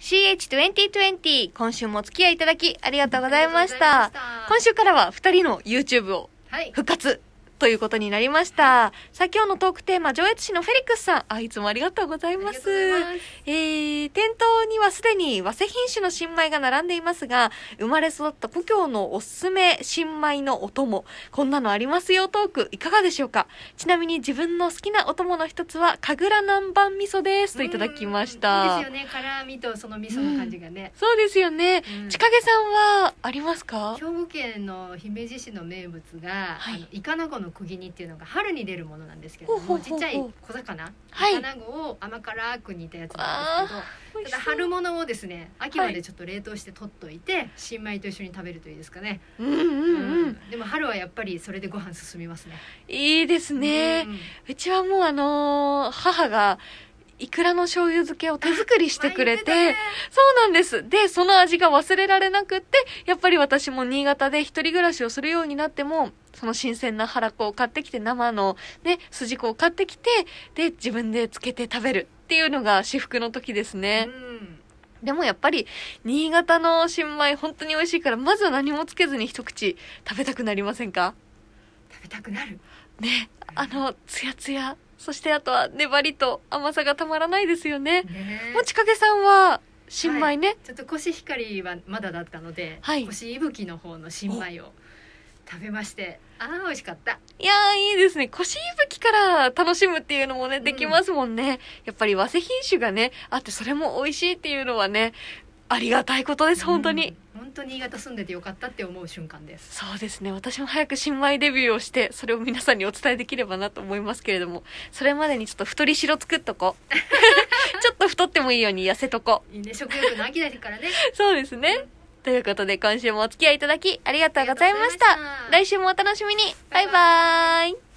CH2020 今週もお付き合いいただきありがとうございました今週からは2人の YouTube を復活ということになりました。さあ、今日のトークテーマ、上越市のフェリックスさん。あ、いつもありがとうございます。ますえー、店頭にはすでに和製品種の新米が並んでいますが、生まれ育った故郷のおすすめ新米のお供、こんなのありますよトーク、いかがでしょうかちなみに自分の好きなお供の一つは、神楽南蛮味噌です。といただきました。いいですよね。辛味とその味噌の感じがね。うん、そうですよね。うん、近さんはありますか兵庫県の姫路市の名物が、はい、イカナゴのの小ギっていうのが春に出るものなんですけどもちっちゃい小魚魚卵を甘辛く煮たやつなんですけど、ただ春物をですね秋までちょっと冷凍して取っといて、新米と一緒に食べるといいですかね、うううんんん、でも春はやっぱりそれでご飯進みますねいいですね、うちはもうあの母がイクラの醤油漬けを手作りしてくれて、そうなんです。で、その味が忘れられなくって、やっぱり私も新潟で一人暮らしをするようになっても、その新鮮な腹子を買ってきて、生の、ね、筋子を買ってきて、で、自分で漬けて食べるっていうのが至福の時ですね。でもやっぱり、新潟の新米本当に美味しいから、まずは何もつけずに一口食べたくなりませんか食べたくなる。ね、あの、つやつやそしてあとは粘りと甘さがたまらないですよね。もちかけさんは新米ね、はい、ちょっと腰光はまだだったので、はい、コシイブの方の新米を食べましてああ美味しかったいやいいですね腰いぶきから楽しむっていうのもねできますもんね、うん、やっぱり和製品種がねあってそれも美味しいっていうのはねありがたいことです本当に。うん本当に新潟住んでてよかったって思う瞬間ですそうですね私も早く新米デビューをしてそれを皆さんにお伝えできればなと思いますけれどもそれまでにちょっと太り白作っとこ ちょっと太ってもいいように痩せとこいいね食欲の秋だからねそうですね、ということで今週もお付き合いいただきありがとうございました来週もお楽しみにバイバイ